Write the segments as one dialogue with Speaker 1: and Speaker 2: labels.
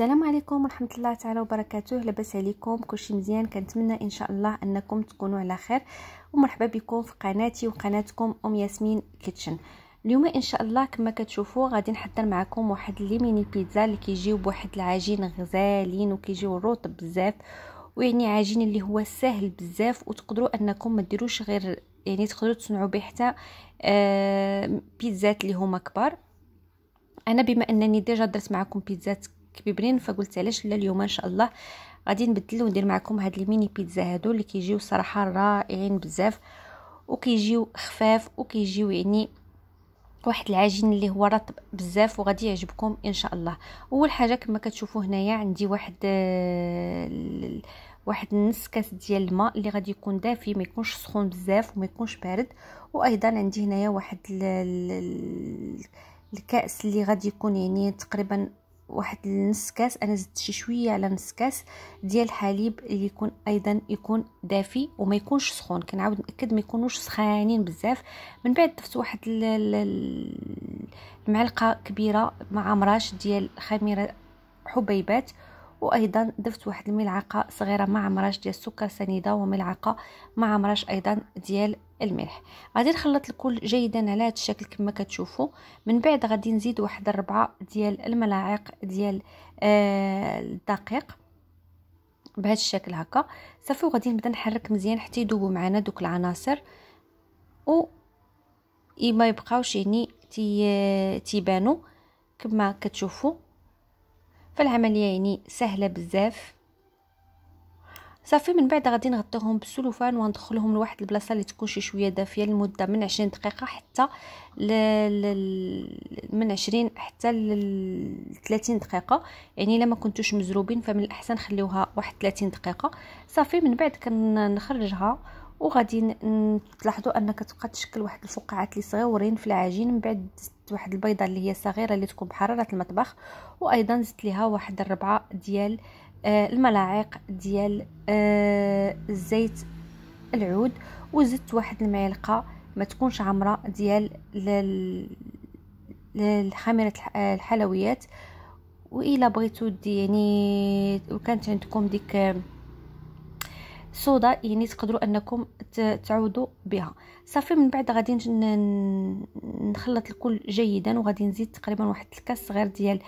Speaker 1: السلام عليكم ورحمه الله تعالى وبركاته لاباس عليكم كلشي مزيان كنتمنى ان شاء الله انكم تكونوا على خير ومرحبا بكم في قناتي وقناتكم ام ياسمين كيتشن اليوم ان شاء الله كما كتشوفوا غادي نحضر معكم واحد ليميني بيتزا اللي كيجيو بواحد العجين غزالين وكيجيو رطب بزاف ويعني عجين اللي هو سهل بزاف وتقدروا انكم ما ديروش غير يعني تقدروا تصنعوا به حتى آه، بيتزات اللي هما كبار انا بما انني ديجا درت معكم بيتزات كبيبرين فقلت علاش لا اليوم ان شاء الله غادي نبدل وندير معكم هاد الميني بيتزا هادو اللي كيجيو صراحه رائعين بزاف وكيجيو خفاف وكيجيو يعني واحد العجين اللي هو رطب بزاف وغادي يعجبكم ان شاء الله اول حاجه كما كتشوفوا هنايا عندي واحد واحد نص كاس ديال الماء اللي غادي يكون دافي ما يكونش سخون بزاف وما يكونش بارد وايضا عندي هنايا واحد ال... الكاس اللي غادي يكون يعني تقريبا واحد نص كاس انا زدت شي شويه على نص كاس ديال الحليب اللي يكون ايضا يكون دافي وما يكونش سخون كنعاود ناكد ما يكونوش سخانين بزاف من بعد ضفت واحد المعلقه كبيره مع مراش ديال خميره حبيبات وايضا ضفت واحد الملعقه صغيره مع مراش ديال السكر سنيده وملعقه مع مراش ايضا ديال الملح غادي نخلط الكل جيدا على هذا الشكل كما كتشوفوا من بعد غادي نزيد واحد الربعه ديال الملاعق ديال آه الدقيق بهذا الشكل هكا صافي وغادي نبدا نحرك مزيان حتى يذوبوا معنا دوك العناصر و ما يبقاوش يعني تي آه، تيبانو كما كتشوفوا فالعمليه يعني سهله بزاف صافي من بعد غادي نغطيهم بالسلوفان وندخلهم لواحد البلاصه اللي تكون شي شويه دافيه لمده من 20 دقيقه حتى ل... ل... من 20 حتى ل 30 دقيقه يعني الا ما كنتوش مزروبين فمن الاحسن خليوها واحد 30 دقيقه صافي من بعد كنخرجها وغادي تلاحظوا ان كتبقى تشكل واحد الفقاعات اللي صغيورين في العجين من بعد زدت واحد البيضه اللي هي صغيره اللي تكون بحراره المطبخ وايضا زدت ليها واحد الربعه ديال آه الملاعق ديال آه الزيت العود وزدت واحد المعلقه ما تكونش عامره ديال الخميره آه، الحلويات والا بغيتو يعني وكانت عندكم ديك صودا يعني تقدروا انكم تعودوا بها صافي من بعد غادي نخلط الكل جيدا وغادي نزيد تقريبا واحد الكاس صغير ديال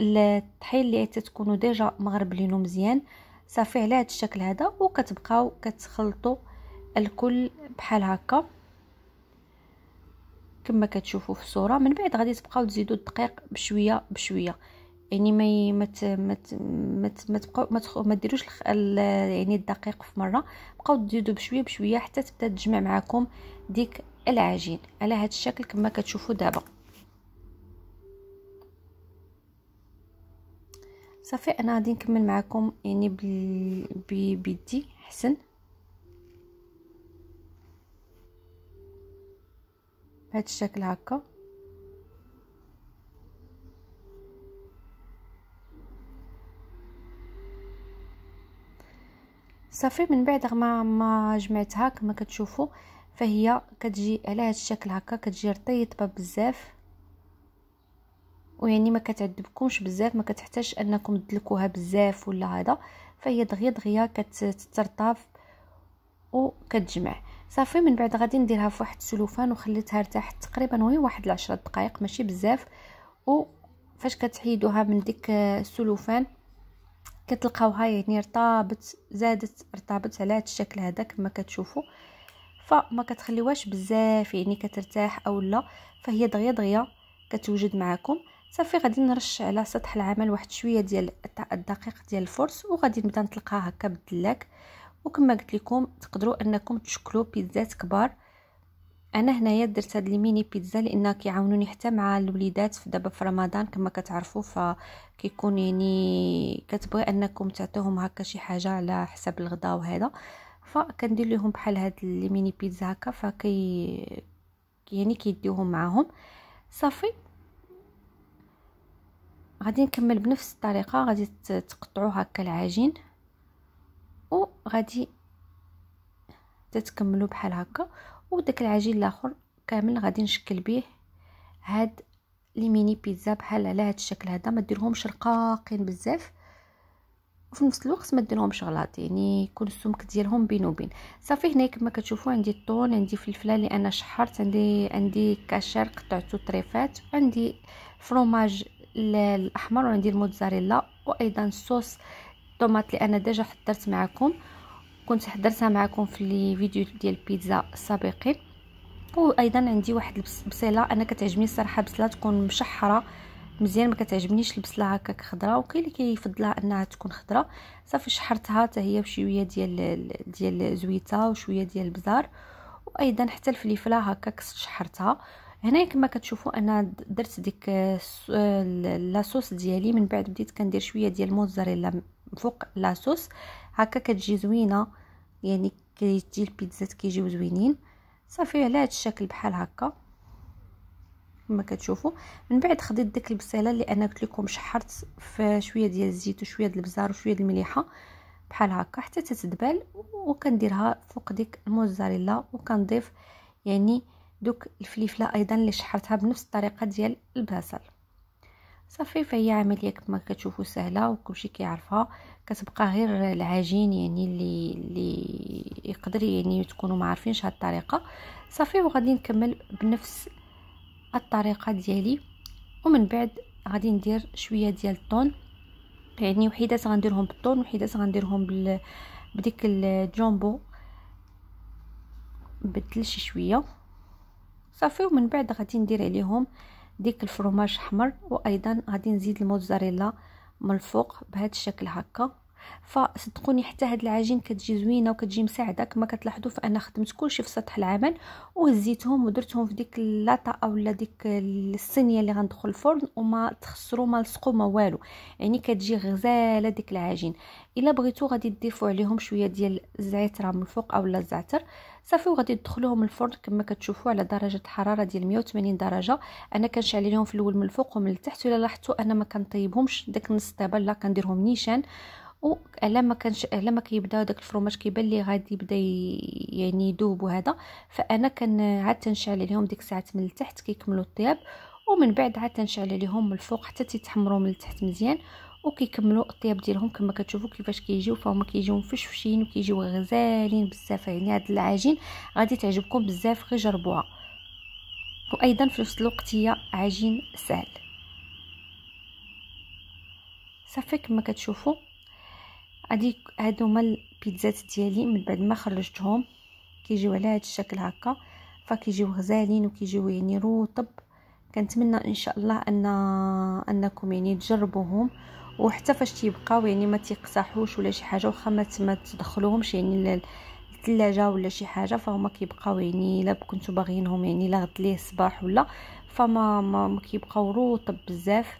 Speaker 1: الطحين اللي تتكونوا ديجا مغربلينو مزيان صافي على هذا الشكل هذا وكتبقاو كتخلطوا الكل بحال هكا كما كتشوفوا في الصوره من بعد غادي تبقاو تزيدوا الدقيق بشويه بشويه يعني ما مت مت ما تبقاو ما, ما ديروش يعني الدقيق في مره بقاو تزيدوا بشويه بشويه حتى تبدا تجمع معكم ديك العجين على هذا الشكل كما كتشوفوا دابا صافي انا غادي نكمل معكم يعني بيدي حسن بهذا الشكل هكا صافي من بعد ما ما جمعتها كما كتشوفوا فهي كتجي على هذا الشكل هكا كتجي رطيطبه بزاف ويعني ما كتعذبكمش بزاف ما كتحتاجش انكم تدلكوها بزاف ولا هذا فهي دغيا دغيا كتترطف وكتجمع صافي من بعد غادي نديرها في واحد السلوفان وخليتها ارتاحت تقريبا وهي واحد العشرة دقائق ماشي بزاف وفاش كتحيدوها من ديك السلوفان كتلقاوها يعني رطابت زادت رطابت على هذا الشكل هذا كما كتشوفوا فما كتخليوهاش بزاف يعني كترتاح او لا فهي دغيا دغيا كتوجد معكم صافي غادي نرش على سطح العمل واحد شويه ديال الدقيق ديال الفرس وغادي نبدا نطلقها هكا بالدلاك وكما قلت لكم تقدروا انكم تشكلوا بيتزات كبار انا هنايا درت هاد الميني بيتزا لان كيعاونوني حتى مع الوليدات دابا في رمضان كما كتعرفوا فكيكون يعني كتبغي انكم تعطيهم هكا شي حاجه على حساب الغداء وهذا فكندير لهم بحال هاد الميني بيتزا هكا فكي يعني كيديوهم معاهم صافي غادي نكمل بنفس الطريقه غادي تقطعوا هكا العجين وغادي تتكملوا بحال هكا وداك العجين الاخر كامل غادي نشكل به هاد لي ميني بيتزا بحال على هاد الشكل هذا ما ديرهمش رقاقين بزاف وفي نفس الوقت ما ديرهمش غلاط يعني يكون السمك ديالهم بين وبين صافي هنا كما كتشوفوا عندي الطون عندي فلفله اللي انا شحرت عندي عندي كاشير قطعته طريفات عندي فروماج الاحمر وعندي الموتزاريلا وايضا صوص طوماط اللي انا ديجا حضرت معكم كنت حضرتها معكم في لي فيديو ديال البيتزا السابقين وايضا عندي واحد البصيله انا كتعجبني الصراحه البصله تكون مشحره مزيان ما كتعجبنيش البصله هكاك خضراء وكاين اللي كيفضلها انها تكون خضراء صافي شحرتها حتى هي بشويه ديال ديال زويته وشويه ديال البزار وايضا حتى الفليفله هكاك شحرتها هنا كما كتشوفوا انا درت ديك لاصوص ديالي من بعد بديت كندير شويه ديال الموزاريلا فوق لاصوص هكا كتجي زوينه يعني كيجي البيتزات كيجيو زوينين صافي على هذا الشكل بحال هكا كما كتشوفوا من بعد خديت ديك البصيله اللي انا قلت لكم شحرت في شويه ديال الزيت وشويه ديال البزار وشويه ديال المليحه بحال هكا حتى تتدبل وكنديرها فوق ديك الموزاريلا وكنضيف يعني دوك الفليفله ايضا اللي شحرتها بنفس الطريقه ديال البصل صافي فهي عمليه كما كتشوفوا سهله وكلشي كيعرفها كتبقى غير العجين يعني اللي اللي يقدر يعني تكونوا ما عارفينش هاد الطريقه صافي وغادي نكمل بنفس الطريقه ديالي ومن بعد غادي ندير شويه ديال الطون يعني وحيدات غنديرهم بالطون وحيدات غنديرهم بال بديك الجومبو نبدل شي شويه صافي ومن بعد غادي ندير عليهم ديك الفرماج حمر وايضا غادي نزيد الموزاريلا من الفوق بهذا الشكل هكا فصدقوني حتى هاد العجين كتجي زوينه وكتجي مساعده كما كتلاحظوا فانا خدمت كلشي في سطح العمل وهزيتهم ودرتهم في ديك اللاطا اولا ديك الصينيه اللي غندخل الفرن وما تخسروا ما لصقوا ما والو يعني كتجي غزاله ديك العجين الا بغيتو غادي تضيفوا عليهم شويه ديال الزعتر من الفوق اولا الزعتر صافي وغادي تدخلوهم الفرن كما كتشوفوا على درجه حراره ديال 180 درجه انا كنشعل عليهم في الاول من الفوق ومن التحت الا لاحظتوا انا ما كنطيبهمش داك النص طيبه لا كنديرهم نيشان ولما كنش لما كيبدا داك الفرماج كيبان لي غادي يبدا يعني يذوب وهذا فانا كان عاد تنشعل عليهم ديك الساعه من التحت كيكملوا الطياب ومن بعد عاد تنشعل عليهم من الفوق حتى تيتحمروا من التحت مزيان وكيكملوا الطياب ديالهم كما كتشوفوا كيفاش كيجيو فهما كيجيو مفشفشين وكيجيو غزالين بزاف يعني هاد العجين غادي تعجبكم بزاف غير جربوها وايضا في نفس الوقت هي عجين سهل صافي كما كتشوفوا هادي هادو هما البيتزات ديالي من بعد ما خرجتهم كيجيو على هذا الشكل هكا فكيجيو غزالين وكيجيو يعني رطب كنتمنى ان شاء الله ان انكم يعني تجربوهم وحتى فاش تيبقاو يعني ما تيقتاحوش ولا شي حاجه واخا ما تدخلوهمش يعني الثلاجه ولا شي حاجه فهما كيبقاو يعني الا كنتو باغيينهم يعني لا غد ليه الصباح ولا فما ما كيبقاو رطب بزاف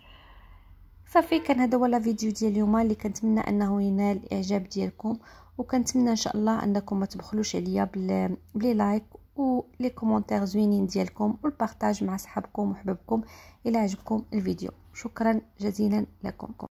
Speaker 1: صافي كان هذا هو لا فيديو ديال اليوم اللي كنتمنى انه ينال الاعجاب ديالكم وكنتمنى ان شاء الله انكم ما تبخلوش عليا بلي لايك ولي كومونتير زوينين ديالكم والبارطاج مع صحابكم وحبابكم الى عجبكم الفيديو شكرا جزيلا لكم